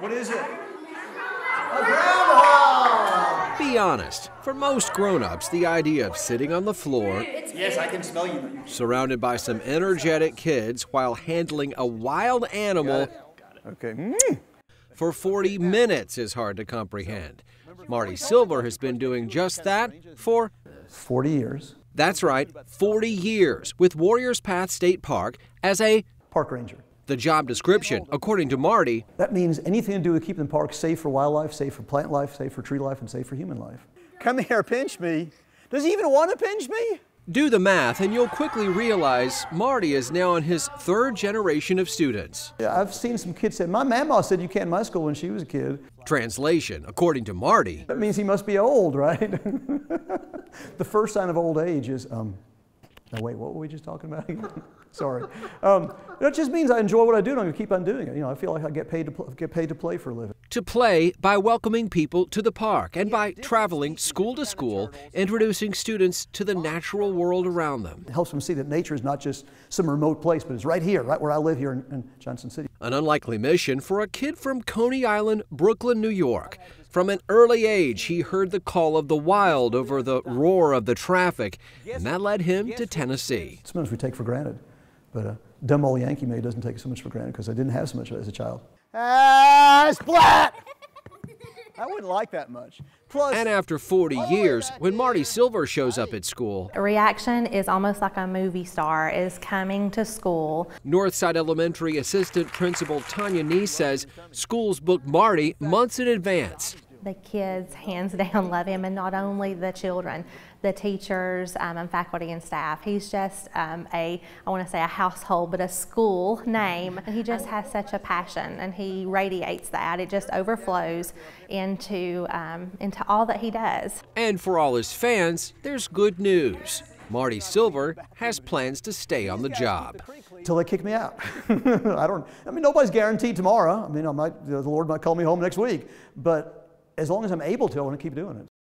What is it? A groundhog! Be honest, for most grown-ups, the idea of sitting on the floor yes, I can smell you. surrounded by some energetic kids while handling a wild animal Okay. Mm. for 40 minutes is hard to comprehend. Marty Silver has been doing just that for 40 years. That's right, 40 years with Warriors Path State Park as a park ranger. The job description, according to Marty, that means anything to do with keeping the park safe for wildlife, safe for plant life, safe for tree life, and safe for human life. Come here, pinch me. Does he even want to pinch me? Do the math, and you'll quickly realize Marty is now in his third generation of students. Yeah, I've seen some kids say, My mama said you can't in my school when she was a kid. Translation, according to Marty. That means he must be old, right? the first sign of old age is, um, No, wait, what were we just talking about Sorry. Um, that just means I enjoy what I do and I'm going to keep on doing it. You know, I feel like I get paid to pl- get paid to play for a living. To play by welcoming people to the park and by traveling school to school, introducing students to the natural world around them. It helps them see that nature is not just some remote place, but it's right here, right where I live here in, in Johnson City. An unlikely mission for a kid from Coney Island, Brooklyn, New York. From an early age, he heard the call of the wild over the roar of the traffic, and that led him to Tennessee. Sometimes we take for granted but a uh, dumb old Yankee maybe doesn't take so much for granted because I didn't have so much of it as a child. Ah, splat! I wouldn't like that much. Plus, and after 40 years, when Marty Silver shows up at school, a reaction is almost like a movie star is coming to school. Northside Elementary Assistant Principal Tanya Nee says schools book Marty months in advance the kids hands down love him and not only the children the teachers um, and faculty and staff he's just um, a i want to say a household but a school name and he just um, has such a passion and he radiates that it just overflows into um, into all that he does and for all his fans there's good news Marty Silver has plans to stay on the job. Till they kick me out. I don't, I mean, nobody's guaranteed tomorrow. I mean, I might, the Lord might call me home next week, but as long as I'm able to, I want to keep doing it.